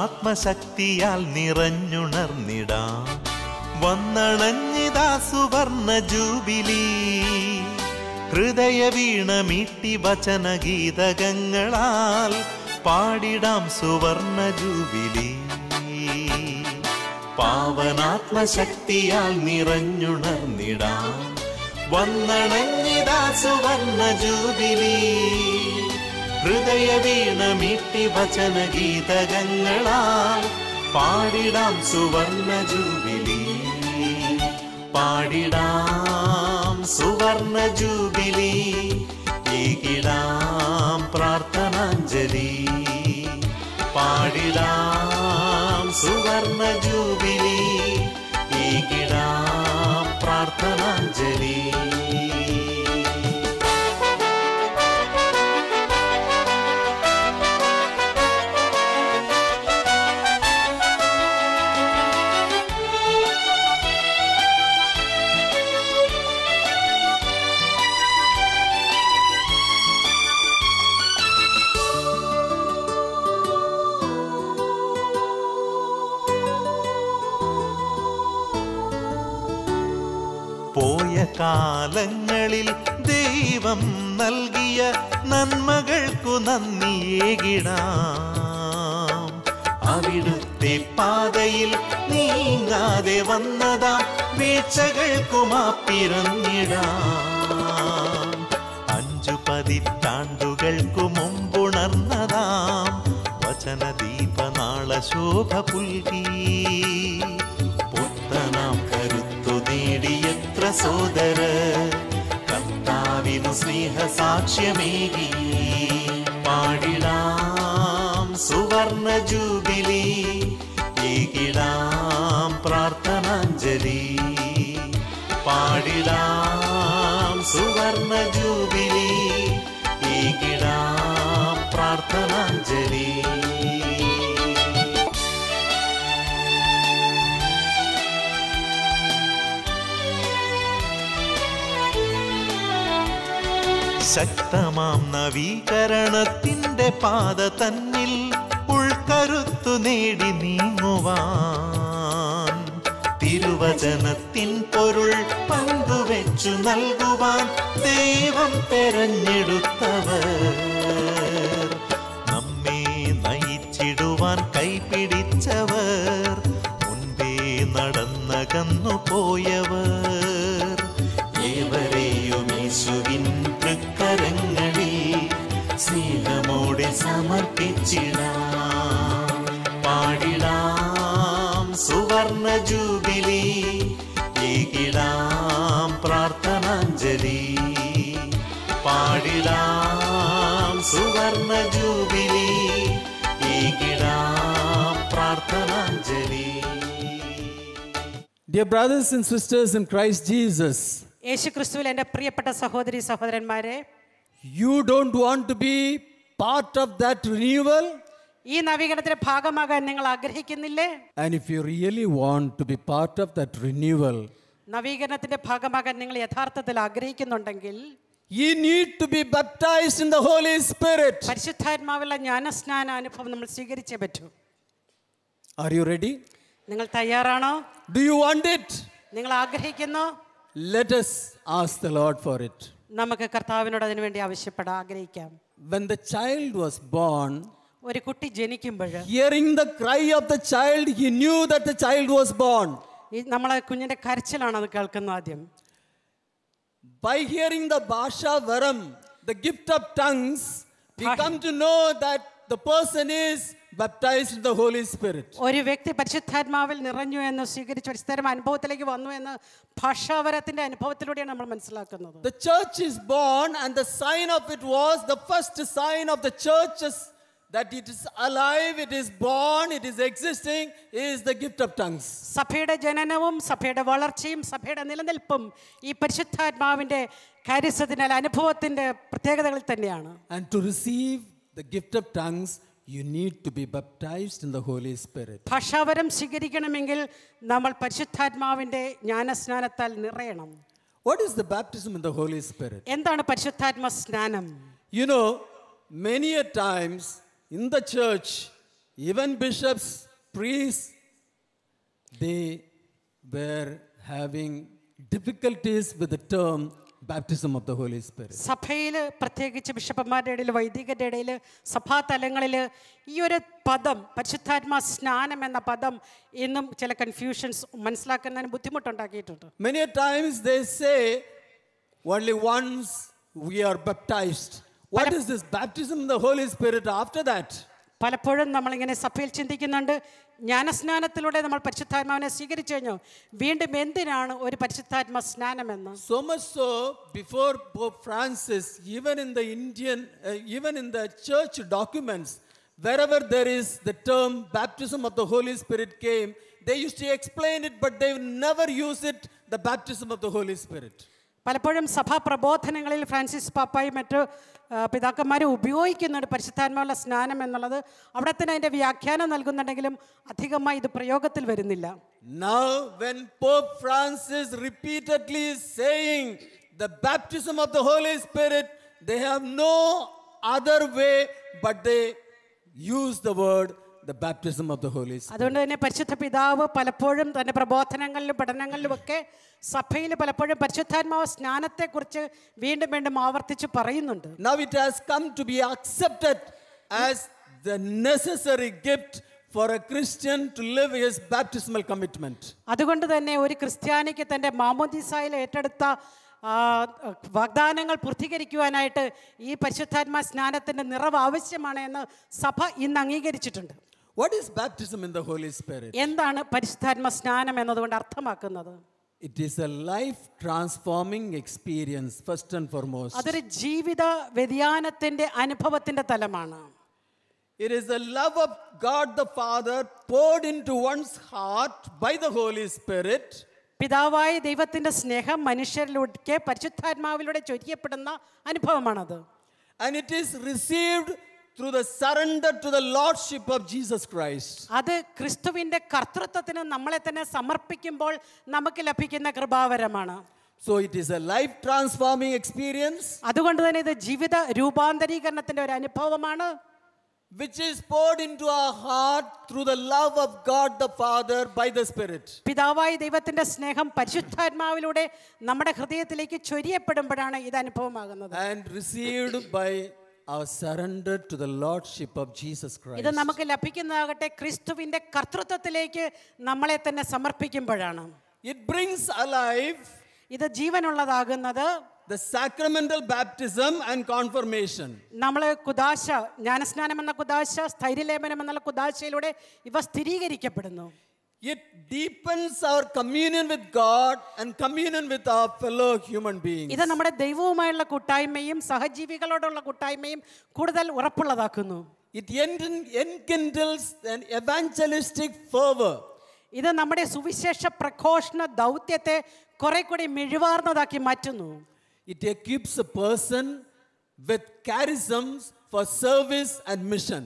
ആത്മശക്തിയാൽ നിറഞ്ഞുണർന്നിടാ വന്നണഞ്ഞിതാ സുവർണ ജൂബിലി ഹൃദയ വചന ഗീതകങ്ങളാൽ പാടിടാം സുവർണ ജൂബിലി പാവനാത്മശക്തിയാൽ നിറഞ്ഞുണർന്നിടാം വന്നണഞ്ഞിതാ സുവർണ ജൂബിലി ഹൃദയവീണമിട്ടി വചന ഗീതകങ്ങളാൽ പാടിടാം സുവർണ ജൂബിലി പാടിടാം സുവർണ ജൂബിലി ദൈവം നൽകിയ നന്മകൾക്കു നന്ദിയേകിടാം അവിടുത്തെ പാതയിൽ നീങ്ങാതെ വന്നതാ വീഴ്ചകൾക്കു മാപ്പിറഞ്ഞിടാം അഞ്ചു പതിറ്റാണ്ടുകൾക്കു മുമ്പുണർന്നതാം വചനദീപനാള ശോഭ പുൽകി പുത്തനാം കരുത്തു നേടിയത്ര സോദര ನಿನು ಸ್ನೇಹ ಸಾಕ್ಷ್ಯಮೇಗಿ പാടിടാം സുവർണ ജൂബിലി ഏകിടാം പ്രാർത്ഥനാഞ്ജലി പാടിടാം സുവർണ ജൂബിലി ശക്തമാം നവീകരണത്തിൻ്റെ പാത തന്നിൽ ഉൾക്കരുത്തു നേടി നീങ്ങുവാൻ തിരുവചനത്തിൻ പൊരുൾ പങ്കുവെച്ചു നൽകുവാൻ ദൈവം തെരഞ്ഞെടുത്തവർ നമ്മെ നയിച്ചിടുവാൻ കൈപിടിച്ചവർ മുൻപേ നടന്നകന്നു പോയവർ സമർപ്പിച്ചിടാം പാടിടാം സുവർണ ജൂബിലി ഈകിടാം പ്രാർത്ഥനാഞ്ജലി പാടിടാം സുവർണ ജൂബിലി ഈകിടാം പ്രാർത്ഥനാഞ്ജലി Dear brothers and sisters in Christ Jesus, യേശുക്രിസ്തുവിൽ എൻ്റെ പ്രിയപ്പെട്ട സഹോദരി സഹോദരന്മാരെ you don't want to be part of that renewal? ഈ നവീകരണത്തിന്റെ ഭാഗമാകാൻ നിങ്ങൾ ആഗ്രഹിക്കുന്നില്ലേ and if you really want to be part of that renewal നവീകരണത്തിന്റെ ഭാഗമാകാൻ നിങ്ങൾ യഥാർത്ഥത്തിൽ ആഗ്രഹിക്കുന്നുണ്ടെങ്കിൽ You need to be baptized in the Holy Spirit. പരിശുദ്ധാത്മാവുള്ള ജ്ഞാനസ്നാന അനുഭവം നമ്മൾ സ്വീകരിച്ചേ പറ്റൂ. Are you ready? നിങ്ങൾ തയ്യാറാണോ? Do you want it? നിങ്ങൾ ആഗ്രഹിക്കുന്നോ? Let us ask the Lord for it. നമുക്ക് കർത്താവിനോട് അതിനു വേണ്ടി ആവശ്യപ്പെടാം ആഗ്രഹിക്കാം when the child was born hearing the cry of the child he knew that the child was born by hearing the Basha Varam, the gift of tongues we come to know that the person is baptized the Holy Spirit. ഒരു വ്യക്തി പരിശുദ്ധാത്മാവിൽ നിറഞ്ഞു എന്ന് സ്വീകരിച്ച ഒരു സ്ഥിരം അനുഭവത്തിലേക്ക് വന്നു എന്ന് ഭാഷാവരത്തിന്റെ അനുഭവത്തിലൂടെയാണ് നമ്മൾ മനസ്സിലാക്കുന്നത്. The church is born and the sign of it was the first sign of the churches that it is alive, it is born, it is existing, is the gift of tongues. സഭയുടെ ജനനവും സഭയുടെ വളർച്ചയും സഭയുടെ നിലനിൽപ്പും ഈ പരിശുദ്ധാത്മാവിന്റെ കാര്യസതിനാൽ അനുഭവത്തിന്റെ പ്രത്യേകതകളിൽ തന്നെയാണ്. And to receive the gift of tongues you need to be baptized in the Holy Spirit. പശവരം സ്വീകരിക്കണമെങ്കിൽ നമ്മൾ പരിശുദ്ധാത്മാവിന്റെ ജ്ഞാനസ്നാനത്താൽ നിറയണം. What is the baptism in the Holy Spirit? എന്താണ് പരിശുദ്ധാത്മ സ്നാനം? You know, many a times in the church, even bishops, priests, they were having difficulties with the term baptism of the Holy Spirit. സഭയിൽ പ്രത്യേകിച്ച് ബിഷപ്പന്മാരുടെ ഇടയിൽ വൈദികരുടെ ഇടയിൽ സഭാ തലങ്ങളിൽ ഈ ഒരു പദം പരിശുദ്ധാത്മാ സ്നാനം എന്ന പദം എന്നും ചില കൺഫ്യൂഷൻസ് മനസ്സിലാക്കുന്നതിന് ബുദ്ധിമുട്ടുണ്ടാക്കിയിട്ടുണ്ട് Many times they say only once we are baptized. What is this baptism in the Holy Spirit after that? പലപ്പോഴും നമ്മളിങ്ങനെ സഭയിൽ ചിന്തിക്കുന്നുണ്ട് ജ്ഞാനസ്നാനത്തിലൂടെ നമ്മൾ പരിശുദ്ധാത്മാവിനെ സ്വീകരിച്ചു കഴിഞ്ഞു വീണ്ടും എന്തിനാണ് ഒരു പരിശുദ്ധാത്മ സ്നാനമെന്ന് so much so before pope Francis even in the Indian even in the church documents wherever there is the term baptism of the holy spirit came they used to explain it but they never use it the baptism of the holy spirit പലപ്പോഴും സഭാ പ്രബോധനങ്ങളിൽ Francis പാപ്പായും മറ്റ് പിതാക്കന്മാരും ഉപയോഗിക്കുന്നുണ്ട് പരിശുദ്ധാത്മാവുള്ള സ്നാനം എന്നുള്ളത് അവിടെ തന്നെ അതിൻ്റെ വ്യാഖ്യാനം നൽകുന്നുണ്ടെങ്കിലും അധികമായി ഇത് പ്രയോഗത്തിൽ വരുന്നില്ല Now when Pope Francis repeatedly saying the baptism of the Holy Spirit, they have no other way but they use the word the baptism of the Holy അതുകൊണ്ട് തന്നെ പരിശുദ്ധ പിതാവ് പലപ്പോഴും തന്റെ പ്രബോധനങ്ങളിലും പഠനങ്ങളിലും ഒക്കെ സഭയിൽ പലപ്പോഴും പരിശുദ്ധാത്മാവ് സ്നാനത്തെക്കുറിച്ച് വീണ്ടും വീണ്ടും ആവർത്തിച്ച് പറയുന്നുണ്ട് Now it has come to be accepted as the necessary gift for a Christian to live his baptismal commitment. അതുകൊണ്ട് തന്നെ ഒരു ക്രിസ്ത്യാനിക്ക് തന്റെ മാമോദീസായിൽ ഏറ്റെടുത്ത വാഗ്ദാനങ്ങൾ പൂർത്തീകരിക്കുവാനായിട്ട് ഈ പരിശുദ്ധാത്മ സ്നാനത്തിൻ്റെ നിറവ് ആവശ്യമാണ് എന്ന് സഭ ഇന്ന് അംഗീകരിച്ചിട്ടുണ്ട് what is baptism in the holy spirit എന്താണ് പരിശുദ്ധാത്മ സ്നാനം എന്നതുകൊണ്ട് അർത്ഥമാക്കുന്നത് it is a life transforming experience first and foremost അതൊരു ജീവിത വ്യതിയാനത്തിന്റെ അനുഭവത്തിന്റെ തലമാണ് it is a love of God the father poured into one's heart by the holy spirit പിതാവായ ദൈവത്തിന്റെ സ്നേഹം മനുഷ്യരിലേക്ക് പരിശുദ്ധാത്മാവിലൂടെ ചൊരിയപ്പെടുന്ന അനുഭവമാണത് and it is received through the surrender to the lordship of Jesus Christ. അത് ക്രിസ്തുവിന്റെ കർത്തൃത്വത്തിന് നമ്മളെ തന്നെ സമർപ്പിക്കുമ്പോൾ നമുക്ക് ലഭിക്കുന്ന കൃപാവരമാണ് So it is a life transforming experience. അതുകൊണ്ട് തന്നെ ഇത് ജീവിത which is poured into our heart through the love of God the Father by the Spirit. പിതാവായ ദൈവത്തിന്റെ സ്നേഹം പരിശുദ്ധാത്മാവിലൂടെ നമ്മുടെ ഹൃദയത്തിലേക്ക് ചൊരിയപ്പെടുമ്പോഴാണ് ഇത് അനുഭവമാകുന്നത് and received by our surrender to the lordship of Jesus Christ. ഇത് നമുക്ക് ലഭിക്കുന്നതാകട്ടെ ക്രിസ്തുവിന്റെ കർത്തൃത്വത്തിലേക്ക് നമ്മളെ തന്നെ സമർപ്പിക്കുമ്പോഴാണ്. It brings alive ഇത് ജീവനുള്ളതാകുന്നത് the sacramental baptism and confirmation നമ്മൾ കുദാശ ജ്ഞാനസ്നാനം എന്ന കുദാശ സ്ഥൈര്യലേപനം എന്നുള്ള കുദാശയിലൂടെ ഇവ സ്ഥിരീകരിക്കപ്പെടുന്നു It deepens our communion with God and communion with our fellow human beings. It enkindles an evangelistic fervor. ഇത് നമ്മുടെ സുവിശേഷ പ്രഘോഷണ ദൗത്യത്തെ കുറെ കൂടി മിഴിവാർന്നതാക്കി മാറ്റുന്നു. It equips a person with charisms for service and mission.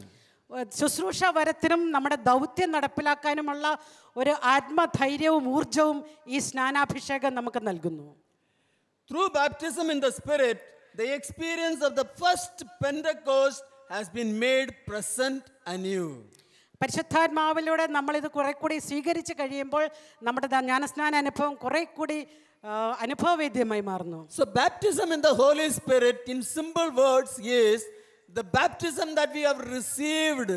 ശുശ്രൂഷ വരത്തിനും നമ്മുടെ ദൗത്യം നടപ്പിലാക്കാനുമുള്ള ഒരു ആത്മധൈര്യവും ഊർജവും ഈ സ്നാനാഭിഷേകം നമുക്ക് നൽകുന്നു through baptism in the spirit the experience of the first Pentecost has been made present anew പരിശുദ്ധാത്മാവിലൂടെ നമ്മളിത് കുറെ കൂടി സ്വീകരിച്ച് കഴിയുമ്പോൾ നമ്മുടെ ജ്ഞാനസ്നാന അനുഭവം കുറെ കൂടി അനുഭവവേദ്യമായി മാറുന്നു so baptism in the holy spirit in simple words is the baptism that we have received,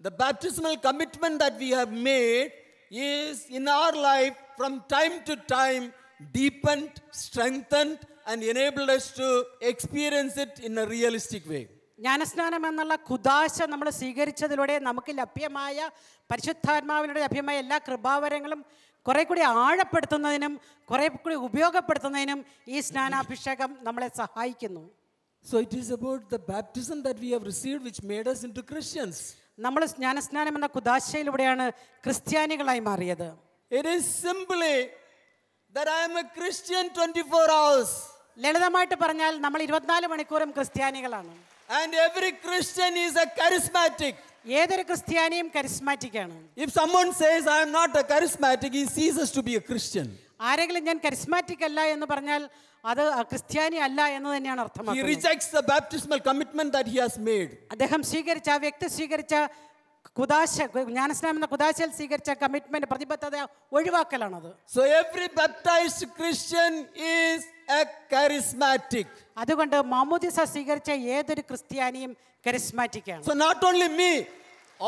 the baptismal commitment that we have made is in our life from time to time deepened, strengthened, and enabled us to experience it in a realistic way. ജ്ഞാനസ്നാനം എന്നുള്ള കുദാശ നമ്മൾ സ്വീകരിച്ചതിലൂടെ നമുക്ക് ലഭ്യമായ പരിശുദ്ധാത്മാവിലൂടെ ലഭ്യമായ എല്ലാ കൃപാവരങ്ങളും കുറെ കൂടി ആഴപ്പെടുത്തുന്നതിനും കുറെ കൂടി ഉപയോഗപ്പെടുത്തുന്നതിനും ഈ സ്നാനാഭിഷേകം നമ്മളെ സഹായിക്കുന്നു So it is about the baptism that we have received which made us into Christians. നമ്മൾ ജ്ഞാനസ്നാനം എന്ന കുദാശയിലൂടെയാണ് ക്രിസ്ത്യാനികളായി മാറിയത് It is simply that I am a Christian 24 hours. ലളിതമായിട്ട് പറഞ്ഞാൽ നമ്മൾ ഇരുപത്തിനാല് മണിക്കൂറും ക്രിസ്ത്യാനികളാണ് and every Christian is a charismatic ഏതൊരു ക്രിസ്ത്യാനിയും കരിസ്മാറ്റിക് ആണ് if someone says I am not a charismatic he ceases to be a Christian ആരെങ്കിലും ഞാൻ കരിസ്മാറ്റിക് അല്ല എന്ന് പറഞ്ഞാൽ അത് ക്രിസ്ത്യാനി അല്ല എന്ന് തന്നെയാണ് അർത്ഥമാക്കുന്നത് അദ്ദേഹം സ്വീകരിച്ച ആ വ്യക്തി സ്വീകരിച്ച കുദാശ ജ്ഞാനസ്നാനം എന്ന കുദാശയിൽ സ്വീകരിച്ച കമ്മിറ്റ്മെന്റ് പ്രതിബദ്ധത അത് so every baptised Christian is a charismatic അതുകൊണ്ട് മാമോദിസ സ്വീകരിച്ച ഏതൊരു ക്രിസ്ത്യാനിയും കരിസ്മാറ്റിക് ആണ് so not only me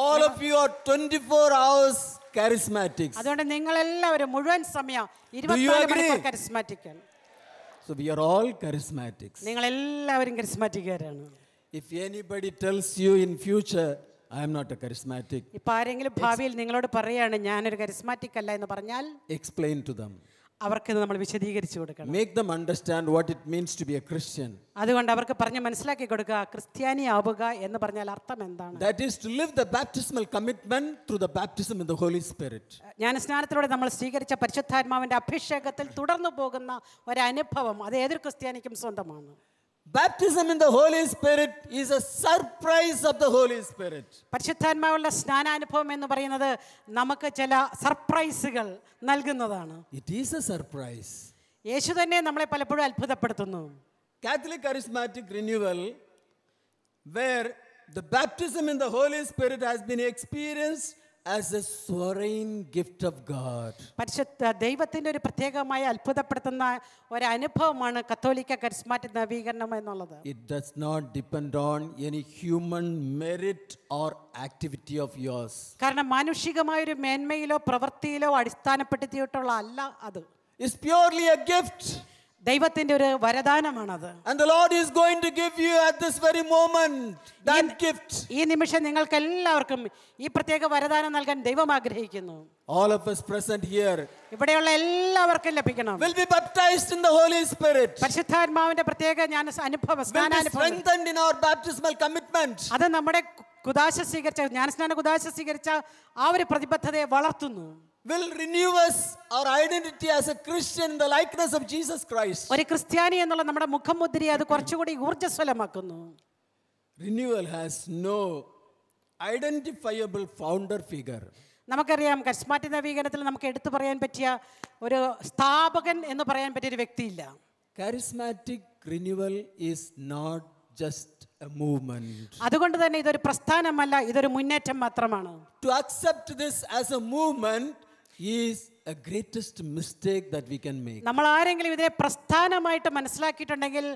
all of you are 24 hours charismatics. അതുകൊണ്ട് നിങ്ങൾ എല്ലാവരും മുഴുവൻ സമയം ഇരുപത്തിനാല് മണിക്കൂർ കരിസ്മാറ്റിക്കൽ So we are all charismatics. നിങ്ങൾ എല്ലാവരും കരിസ്മാറ്റിക്കുകാരാണ് If anybody tells you in future I am not a charismatic. ഇപ്പൊ ആരെങ്കിലും ഭാവിയിൽ നിങ്ങളോട് പറയാണ് ഞാനൊരു കരിസ്മാറ്റിക് അല്ല എന്ന് പറഞ്ഞാൽ explain to them. അവർക്ക് നമ്മൾ വിശദീകരിച്ചു കൊടുക്കണം make them understand what it means to be a Christian അതുകൊണ്ട് അവർക്ക് പറഞ്ഞു മനസ്സിലാക്കി കൊടുക്കുക ക്രിസ്ത്യാനി ആവുക എന്ന് പറഞ്ഞാൽ അർത്ഥം എന്താണ് that is to live the baptismal commitment through the baptism in the holy Spirit സ്നാനത്തിലൂടെ നമ്മൾ സ്വീകരിച്ച പരിശുദ്ധാത്മാവിന്റെ അഭിഷേകത്തിൽ തുടർന്നു പോകുന്ന ഒരു അനുഭവം അത് ഏതൊരു ക്രിസ്ത്യാനിക്കും സ്വന്തമാണ് Baptism in the Holy Spirit is a surprise of the Holy Spirit. snana anubhavam ennu പറയുന്നത് നമുക്ക് chela surprises നൽകുന്നതാണ്. It is a surprise. Yeshu thanne nammale പലപ്പോഴും അത്ഭുതപ്പെടുത്തുന്നു. Catholic charismatic renewal where the baptism in the Holy Spirit has been experienced as a sovereign gift of God പരിശുദ്ധ ദൈവത്തിന്റെ ഒരു പ്രത്യേകമായ അത്ഭുതപ്പെടുത്തുന്ന ഒരു അനുഭവമാണ് കത്തോലിക്ക കരിസ്മാറ്റിക് നവീകരണം എന്നുള്ളത് it does not depend on any human merit or activity of yours കാരണം മാനുഷികമായ ഒരു മേന്മയിലോ പ്രവൃത്തിയിലോ അടിസ്ഥാനപ്പെടുത്തിയിട്ടുള്ള അല്ല അത് ഇറ്റ്സ് purely എ ഗിഫ്റ്റ് ദൈവത്തിന്റെ ഒരു വരദാനമാണത് and the lord is going to give you at this very moment that gift ഈ നിമിഷം നിങ്ങൾക്കെല്ലാവർക്കും ഈ പ്രത്യേക വരദാനം നൽകാൻ ദൈവം ആഗ്രഹിക്കുന്നു all of us present here ഇവിടെയുള്ള എല്ലാവർക്കും ലഭിക്കണം will be baptized in the holy spirit പരിശുദ്ധാത്മാവിന്റെ പ്രത്യേക ഞാൻ അനുഭവ സ്നാനാനുഭവം strengthened in our baptismal commitment അത് നമ്മുടെ കുദാശ സ്വീകരിച്ച ജ്ഞാനസ്നാന കുദാശ സ്വീകരിച്ച ആ ഒരു പ്രതിബദ്ധതയെ വളർത്തുന്നു will renew us our identity as a Christian in the likeness of Jesus Christ. ഒരു ക്രിസ്ത്യാനി എന്നുള്ള നമ്മുടെ മുഖമുദ്രയെ അത് കുറച്ചുകൂടി ഊർജ്ജസ്വലമാക്കുന്നു. Renewal has no identifiable founder figure. നമുക്കറിയാം കസ്മാറ്റി നവീകരണത്തിൽ നമുക്ക് എടുത്തു പറയാൻ പറ്റിയ ഒരു സ്ഥാപകൻ എന്ന് പറയാൻ പറ്റിയ ഒരു വ്യക്തിയില്ല charismatic renewal is not just movement അതുകൊണ്ട് തന്നെ ഇതൊരു പ്രസ്ഥാനമല്ല ഇതൊരു മുന്നേറ്റം മാത്രമാണ് to accept this as a movement നമ്മൾ ആരെങ്കിലും ഇതിനെ പ്രസ്ഥാനമായിട്ട് മനസ്സിലാക്കിയിട്ടുണ്ടെങ്കിൽ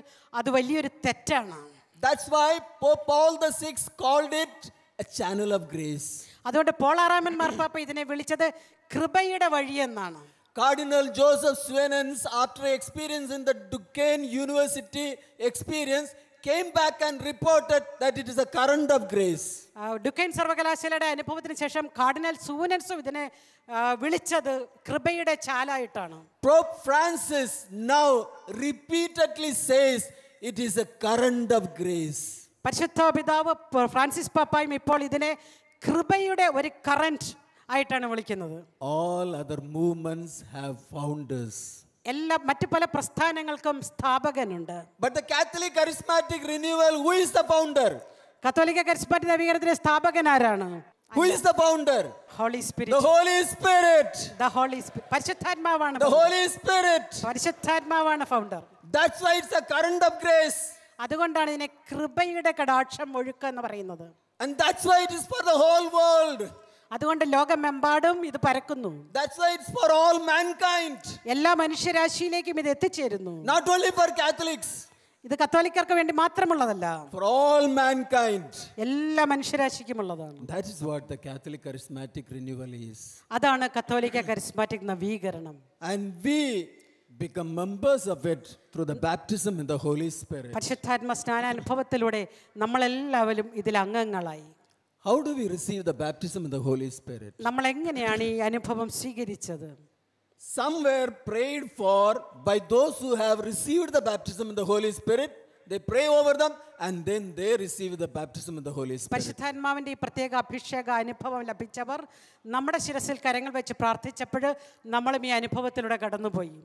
അത് വലിയൊരു തെറ്റാണ് That's why Pope Paul the Sixth called it a channel of grace. അതുകൊണ്ട് പോൾ ആറാമൻ മാർപ്പാപ്പ ഇതിനെ വിളിച്ചത് കൃപയുടെ വഴി എന്നാണ് Cardinal Joseph Swenens, after experience in the Duquesne University experience, came back and reported that it is a current of grace. ഡുക്കൈൻ സർവകലാശാലയുടെ അനുഭവത്തിന് ശേഷം കാർഡിനൽ സൂനൻസും ഇതിനെ വിളിച്ചത് കൃപയുടെ ചാലായിട്ടാണ് Pope Francis now repeatedly says it is a current of grace പരിശുദ്ധ പിതാവ് Francis പാപ്പായും ഇപ്പോൾ ഇതിനെ കൃപയുടെ ഒരു കറന്റ് ആയിട്ടാണ് വിളിക്കുന്നത് all other movements have founders എല്ലാ മറ്റു പല പ്രസ്ഥാനങ്ങൾക്കും സ്ഥാപകനുണ്ട് നവീകരണത്തിന്റെ സ്ഥാപകൻ ആരാണ് Who is the founder? Holy Spirit. The Holy Spirit. The Holy Spirit. The Holy Spirit. Parishuddhaatmaavana founder. That's why it's a current of grace. And that's why it is for the whole world. അതുകൊണ്ട് ലോകമെമ്പാടും ഇത് പരക്കുന്നു That's why it's for all mankind. എല്ലാ മനുഷ്യരാശിയിലേക്കും ഇത് എത്തിച്ചേരുന്നു Not only for Catholics. ഇത് കത്തോലിക്കർക്ക് വേണ്ടി മാത്രമുള്ളതല്ല For all mankind. എല്ലാ മനുഷ്യരാശിക്കും ഉള്ളതാണ് That is what the Catholic charismatic renewal is. അതാണ് കത്തോലിക്ക കരിസ്മാറ്റിക് നവീകരണം And we become members of it through the baptism in the Holy Spirit. പരിശുദ്ധാത്മ അനുഭവത്തിലൂടെ നമ്മളെല്ലാവരും ഇതിൽ അംഗങ്ങളായി How do we receive the baptism in the Holy Spirit? Somewhere some were prayed for by those who have received the baptism in the holy spirit they pray over them and then they receive the baptism in the holy spirit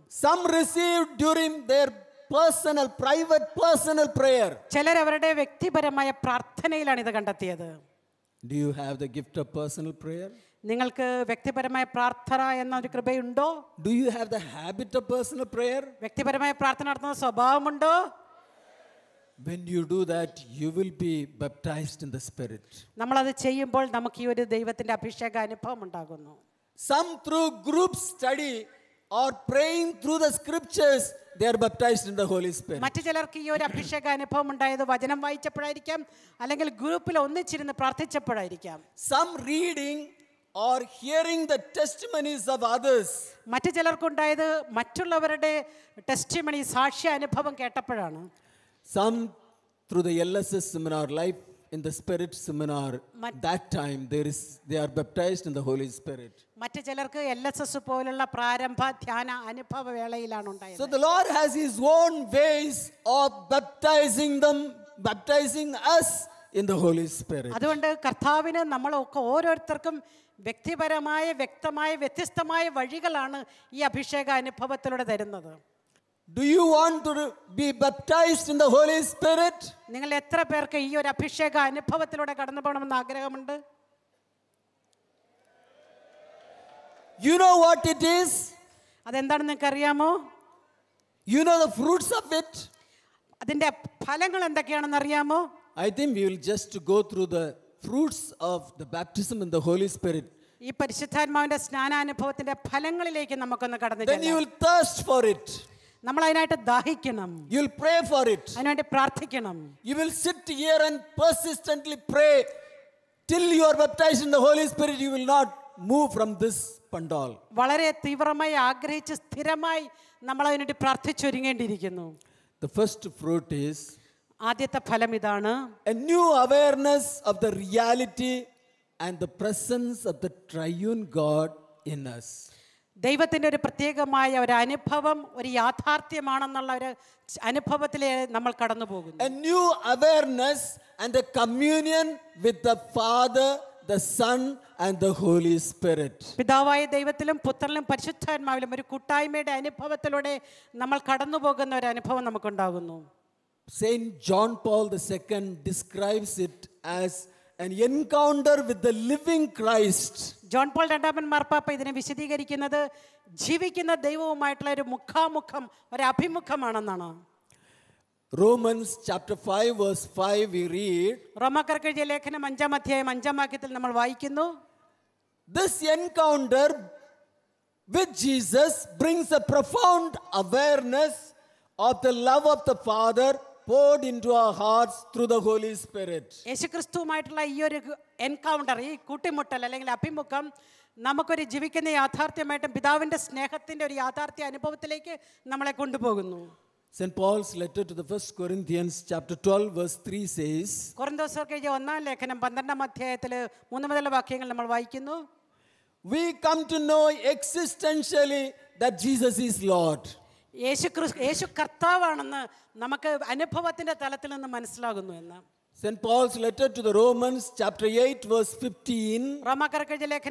some received during their personal private personal prayer do you have the gift of personal prayer? നിങ്ങൾക്ക് വ്യക്തിപരമായ പ്രാർത്ഥന എന്ന ഒരു കൃപയുണ്ടോ Do you have the habit of personal prayer? വ്യക്തിപരമായ പ്രാർത്ഥന നടത്തുന്ന സ്വഭാവമുണ്ടോ When you do that, you will be baptized in the Spirit. നമ്മൾ അത് ചെയ്യുമ്പോൾ നമുക്ക് ഈ ഒരു ദൈവത്തിന്റെ അഭിഷേക അനുഭവം ഉണ്ടാകുന്നു Some through group study or praying through the scriptures they are baptized in the holy spirit മറ്റു ചിലർക്ക് ഈ ഒരു അഭിഷേക അനുഭവം ഉണ്ടായത് വചനം വായിച്ചപ്പോഴായിരിക്കാം അല്ലെങ്കിൽ ഗ്രൂപ്പിൽ ഒന്നിച്ചിരുന്ന് പ്രാർത്ഥിച്ചപ്പോഴായിരിക്കാം some reading or hearing the testimonies of others മറ്റു ചിലർക്കുണ്ടായത് മറ്റുള്ളവരുടെ ടെസ്റ്റിമണി സാക്ഷ്യ അനുഭവം കേട്ടപ്പോഴാണ് some through the LSS seminar life in the Spirit seminar, that time there is, they are baptized in the Holy Spirit. So the Lord has His own ways of baptizing them, baptizing us in the Holy Spirit. വ്യക്തിപരമായ വ്യക്തമായ വ്യത്യസ്തമായ വഴികളാണ് ഈ അഭിഷേക അനുഭവത്തിലൂടെ തരുന്നത് do you want to be baptized in the Holy Spirit? നിങ്ങൾ എത്ര പേർക്ക് ഈ ഒരു അഭിഷേക അനുഭവത്തിലൂടെ കടന്നു പോകണമെന്ന് ആഗ്രഹമുണ്ട് You know what it is? അതെന്താണെന്ന് നിങ്ങൾക്ക് അറിയാമോ You know the fruits of it? അതിന്റെ ഫലങ്ങൾ എന്തൊക്കെയാണെന്ന് അറിയാമോ I think we will just go through the fruits of the baptism in the Holy Spirit. ഈ പരിശുദ്ധാത്മാവിന്റെ സ്നാനാനുഭവത്തിന്റെ ഫലങ്ങളിലേക്ക് നമുക്കൊന്ന് കടന്നു ചെല്ലാം. Then you will thirst for it. നമ്മൾ അതിനായിട്ട് ദാഹിക്കണം you will pray for it അതിനുവേണ്ടി പ്രാർത്ഥിക്കണം you will sit here and persistently pray till you are baptised in the holy Spirit you will not move from this pandal വളരെ തീവ്രമായി ആഗ്രഹിച്ച് സ്ഥിരമായി നമ്മൾ അതിനുവേണ്ടി പ്രാർത്ഥിച്ചൊരുങ്ങേണ്ടിയിരിക്കുന്നു ദ ഫസ്റ്റ് ഫ്രൂട്ട് ഈസ് ആദ്യത്തെ ഫലം ഇതാണ് a new awareness of the reality and the presence of the triune God in us ദൈവത്തിൻ്റെ ഒരു പ്രത്യേകമായ ഒരു അനുഭവം ഒരു യാഥാർത്ഥ്യമാണെന്നുള്ള ഒരു അനുഭവത്തിലേ നമ്മൾ കടന്നു പോകുന്നു പിതാവായ ദൈവത്തിലും പുത്രനും പരിശുദ്ധാത്മാവിലും ഒരു കൂട്ടായ്മയുടെ അനുഭവത്തിലൂടെ നമ്മൾ കടന്നു പോകുന്ന ഒരു അനുഭവം നമുക്കുണ്ടാകുന്നു Saint John Paul the second describes it as an encounter with the living Christ. John Paul Dandaman Marpapa in a Vishadigarikina, Jivikina Devo might let a Mukamukam or Apimukamanana. Romans chapter 5, verse 5, we read Ramakarkajelekana Manjamatia Manjamakitil Namalvaikino. This encounter with Jesus brings a profound awareness of the love of the Father poured into our hearts through the Holy Spirit. യേശുക്രിസ്തുവുമായിട്ടുള്ള ഈ ഒരു encounter ഈ കൂട്ടിമുട്ടൽ അല്ലെങ്കിൽ അഭിമുഖം നമുക്കൊരു ജീവിക്കുന്ന യാഥാർത്ഥ്യമായിട്ടും പിതാവിന്റെ സ്നേഹത്തിന്റെ ഒരു യാഥാർത്ഥ്യ അനുഭവത്തിലേക്ക് നമ്മളെ കൊണ്ടുപോകുന്നു St. Paul's letter to the first Corinthians chapter 12 verse 3 says കൊറിന്തോസ്യർക്ക് ഒന്നാം ലേഖനം 12 അധ്യായത്തിൽ മൂന്ന് മുതലുള്ള വാക്യങ്ങൾ നമ്മൾ വായിക്കുന്നു We come to know existentially that Jesus is Lord. യേശു യേശു കർത്താവാണെന്ന് നമുക്ക് അനുഭവത്തിന്റെ തലത്തിൽ നിന്ന് മനസ്സിലാകുന്നു എന്ന് St. Paul's letter to the Romans, chapter 8, verse 15.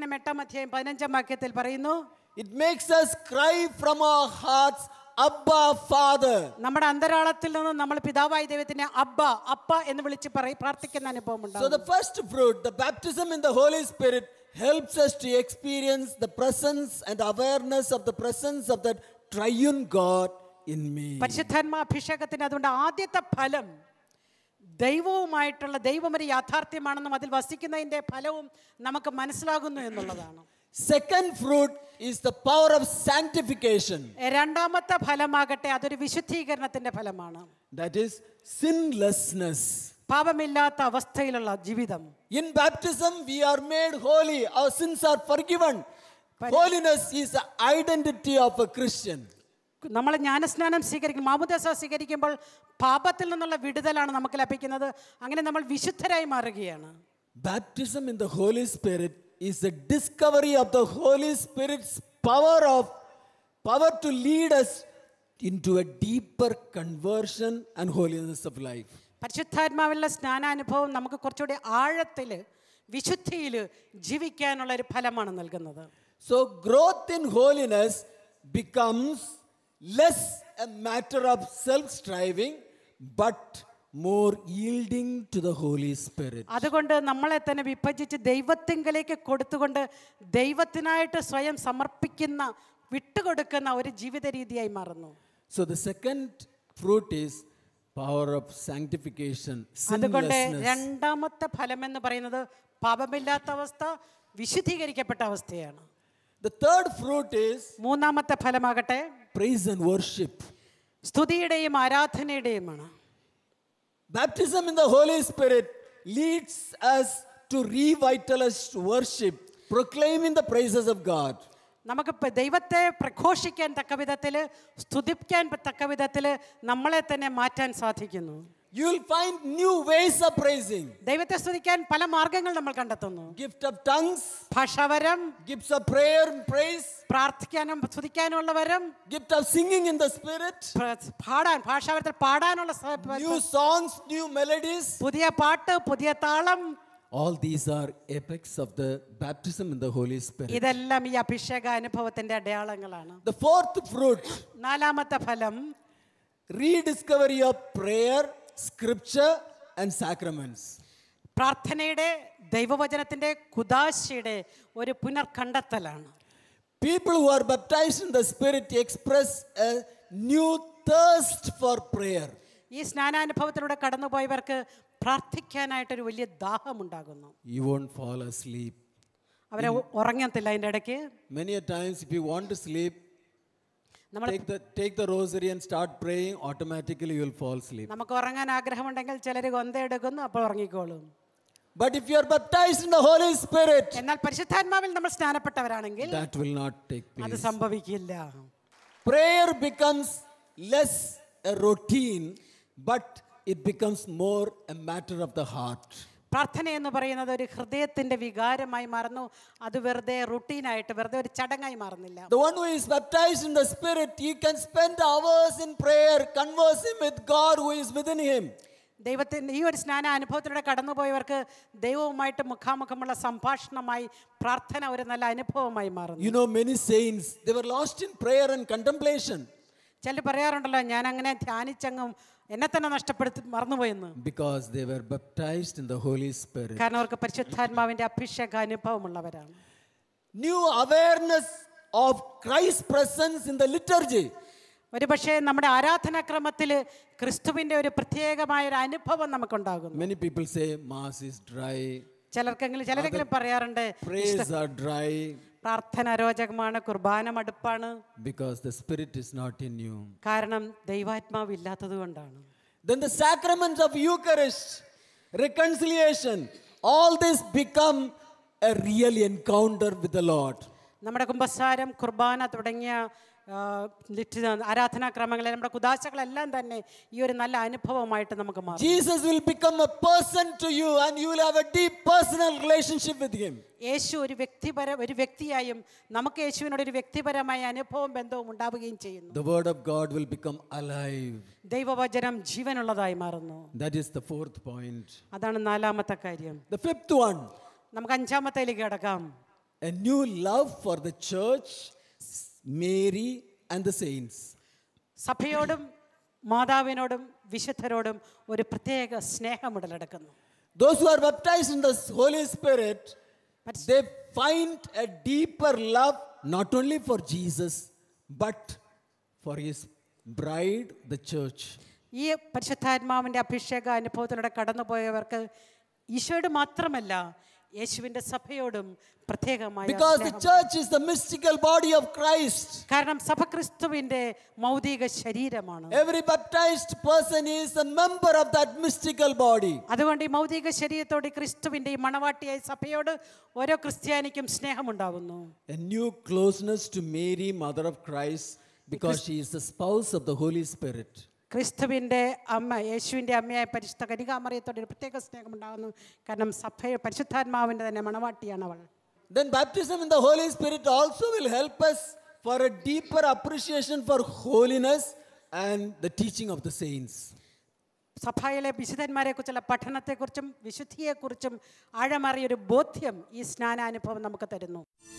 It makes us cry from our hearts, അബ്ബ ഫാദർ നമ്മുടെ അന്തരാളത്തിൽ നിന്ന് നമ്മൾ പിതാവായ ദൈവത്തിനെ അബ്ബ അപ്പ എന്ന് വിളിച്ച് പ്രാർത്ഥിക്കുന്ന അനുഭവം ഉണ്ടാകും so the first fruit the baptism in the holy Spirit helps us to experience the presence and awareness of the presence of that triune God in me. പരിശുദ്ധാത്മാ അഭിഷേകത്തിന് അതുകൊണ്ട് ആദ്യത്തെ ഫലം ദൈവവുമായിട്ടുള്ള ദൈവം ഒരു യാഥാർത്ഥ്യമാണെന്നും അതിൽ വസിക്കുന്നതിന്റെ ഫലവും നമുക്ക് മനസ്സിലാകുന്നു എന്നുള്ളതാണ് second fruit is the power of sanctification രണ്ടാമത്തെ ഫലമാകട്ടെ അതൊരു വിശുദ്ധീകരണത്തിന്റെ ഫലമാണ് ദാറ്റ് ഈസ് സിൻലെസ്നെസ് പാപമില്ലാത്ത അവസ്ഥയിലുള്ള ജീവിതം in baptism we are made holy our sins are forgiven holiness is identity of a Christian നമ്മൾ ജ്ഞാനസ്നാനം സ്വീകരിക്കും മാമുദാസ സ്വീകരിക്കുമ്പോൾ പാപത്തിൽ നിന്നുള്ള വിടുതലാണ് നമുക്ക് ലഭിക്കുന്നത് അങ്ങനെ നമ്മൾ വിശുദ്ധരായി മാറുകയാണ് baptism in the holy Spirit is a discovery of the Holy Spirit's power of power to lead us into a deeper conversion and holiness of life പരിശുദ്ധാത്മാവിലുള്ള സ്നാനാനുഭവം നമുക്ക് കുറച്ചുകൂടി ആഴത്തിൽ വിശുദ്ധിയിൽ ജീവിക്കാനുള്ള ഒരു ഫലമാണ് നൽകുന്നത് So growth in holiness becomes less a matter of self striving, but more yielding to the holy Spirit അതുകൊണ്ട് നമ്മളെ തന്നെ വിഭജിച്ച് ദൈവത്തിങ്കലേക്ക് കൊടുത്തുകൊണ്ട് ദൈവത്തിനായിട്ട് സ്വയം സമർപ്പിക്കുന്ന വിട്ടുകൊടുക്കുന്ന ഒരു ജീവിത രീതിയായി മാറുന്നു so the second fruit is power of sanctification അതുകൊണ്ട് രണ്ടാമത്തെ ഫലം എന്ന് പറയുന്നത് പാപമില്ലാത്ത അവസ്ഥ വിശുദ്ധീകരിക്കപ്പെട്ട അവസ്ഥയാണ് the third fruit is praise and worship. Baptism in the Holy Spirit leads us to revitalize worship, proclaiming the praises of God. നമുക്ക് ദൈവത്തെ പ്രഘോഷിക്കാൻ തക്ക വിധത്തിൽ സ്തുതിക്കാൻ തക്ക വിധത്തിൽ നമ്മളെ തന്നെ മാറ്റാൻ സാധിക്കുന്നു you will find new ways of praising. ദൈവത്തെ സ്തുതിക്കാൻ പല മാർഗങ്ങൾ നമ്മൾ കണ്ടെത്തുന്നു. Gift of tongues. ഭാഷാവരം. Gifts of prayer and praise. പ്രാർത്ഥിക്കാനും സ്തുതിക്കാനുമുള്ള വരം. Gift of singing in the spirit. പാടാൻ ഭാഷാവരത്തിൽ പാടാനുള്ള സ്വഭാവം. New songs, new melodies. പുതിയ പാട്ട്, പുതിയ താളം. All these are apex of the baptism in the Holy Spirit. ഇതെല്ലാം ഈ അഭിഷേക അനുഭവത്തിന്റെ അടയാളങ്ങളാണ്. The fourth fruit. നാലാമത്തെ ഫലം. Rediscovery of prayer. Scripture and sacraments പ്രാർത്ഥനയുടെ ദൈവവചനത്തിന്റെ കുദാശയുടെ ഒരു പുനർകണ്ടെത്തലാണ് people who are baptised in the spirit express a new thirst for prayer ഈ സ്നാനാനുഭവത്തിലൂടെ കടന്നുപോയവർക്ക് പ്രാർത്ഥിക്കാനായിട്ടൊരു വലിയ ദാഹമുണ്ടാകുന്നു യു വോണ്ട് ഫോൾ അസ്ലീപ് അവരെ ഉറങ്ങത്തില്ല അതിൻ്റെ ഇടയ്ക്ക് many times if you want to sleep Take the rosary and start praying. Automatically, you'll fall asleep. But if you are baptized in the Holy Spirit, that will not take place. Prayer becomes less a routine, but it becomes more a matter of the heart. പ്രാർത്ഥന എന്ന് പറയുന്നത് ഒരു ഹൃദയത്തിന്റെ വികാരമായി മാറുന്നു അത് വെറുതെ റുട്ടീനായിട്ട് വെറുതെ ഒരു ചടങ്ങായി മാറുന്നില്ല The one is is baptized in the spirit he can spend hours in prayer conversing with God who is within him ദൈവത്തിൻ്റെ ഈ ഒരു സ്നാന അനുഭവത്തിലൂടെ കടന്നുപോയവർക്ക് ദൈവവുമായിട്ട് മുഖാമുഖമുള്ള സംഭാഷണമായി പ്രാർത്ഥന ഒരു നല്ല അനുഭവമായി മാറുന്നു you know many saints they were lost in prayer and contemplation ചില പറയാറുണ്ടല്ലോ ഞാൻ അങ്ങനെ ധ്യാനിച്ചങ്ങും എന്നെ തന്നെ നഷ്ടപ്പെടുത്തി മറന്നുപോയെന്ന് because they were baptised in the holy Spirit കാരണം അവർക്ക് പരിശുദ്ധാത്മാവിന്റെ അഭിഷേക അനുഭവമുള്ളവരാണ് new awareness of Christ presence in the liturgy ഒരുപക്ഷെ നമ്മുടെ ആരാധനാക്രമത്തിൽ ക്രിസ്തുവിന്റെ ഒരു പ്രത്യേകമായ ഒരു അനുഭവം നമുക്കുണ്ടാകും many people say mass is dry ചിലർക്കെങ്കിലും ചിലരെങ്കിലും പറയാറുണ്ട് ഡ്രൈ പ്രാർത്ഥന അരോചകമാണ് കുർബാന മടുപ്പാണ് because the spirit is not in you കാരണം ദൈവാത്മാവ് ഇല്ലാത്തതുകൊണ്ടാണ് then the sacraments of eucharist reconciliation all this become a real encounter with the lord നമ്മുടെ കുമ്പസാരം കുർബാന തുടങ്ങിയ ആരാധനാക്രമങ്ങളെ നമ്മുടെ കുദാശകളെല്ലാം തന്നെ ഈ ഒരു നല്ല അനുഭവമായിട്ട് നമുക്ക് മാറും Jesus will become a person to you and you will have a deep personal relationship with him. യേശു ഒരു വ്യക്തിപര ഒരു വ്യക്തിയായും നമുക്ക് യേശുവിനോട് ഒരു വ്യക്തിപരമായ അനുഭവവും ബന്ധവും ഉണ്ടാവുകയും ചെയ്യുന്നു. The word of God will become alive. ദൈവവചനം ജീവനുള്ളതായി മാറുന്നു. That is the fourth point. അതാണ് നാലാമത്തെ കാര്യം. The fifth one. നമുക്ക് അഞ്ചാമത്തേലേക്ക് കടക്കാം. A new love for the church Mary and the saints സഭയോടും മാതാവിനോടും വിശുദ്ധരോടും ഒരു പ്രത്യേക സ്നേഹം ഉടലെടുക്കുന്നു those who are baptised in the holy Spirit they find a deeper love not only for Jesus but for his bride the church ഈ പരിശുദ്ധാത്മാവിന്റെ അഭിഷേക അനുഭവത്തിലൂടെ കടന്നുപോയവർക്ക് ഈശോയുടെ മാത്രമല്ല യേശുവിന്റെ സഭയോടും പ്രത്യേകമായി because the church is the mystical body of Christ കാരണം സഭ ക്രിസ്തുവിന്റെ മൗദിക ശരീരമാണ് every baptised person is a member of that mystical body അതുകൊണ്ട് ഈ മൗദിക ശരീരത്തോട് ക്രിസ്തുവിന്റെ ഈ മണവാട്ടിയായ സഭയോട് ഓരോ ക്രിസ്ത്യാനിക്കും സ്നേഹം സ്നേഹമുണ്ടാകുന്നു a new closeness to Mary mother of Christ because she is the spouse of the Holy Spirit ക്രിസ്തുവിൻ്റെ അമ്മ യേശുവിൻ്റെ അമ്മയായ പരിശുദ്ധ കനികാമറിയത്തോടെ ഒരു പ്രത്യേക സ്നേഹമുണ്ടാകുന്നു കാരണം സഭയെ പരിശുദ്ധാത്മാവിൻ്റെ തന്നെ മണവാട്ടിയാണ് അവൾ Then baptism in the Holy Spirit also will help us for a deeper appreciation for holiness and the teaching of the saints. സഭയിലെ വിശുദ്ധന്മാരെക്കുറിച്ചുള്ള പഠനത്തെക്കുറിച്ചും വിശുദ്ധിയെക്കുറിച്ചും ആഴമറിയ ഒരു ബോധ്യം ഈ സ്നാനാനുഭവം നമുക്ക് തരുന്നു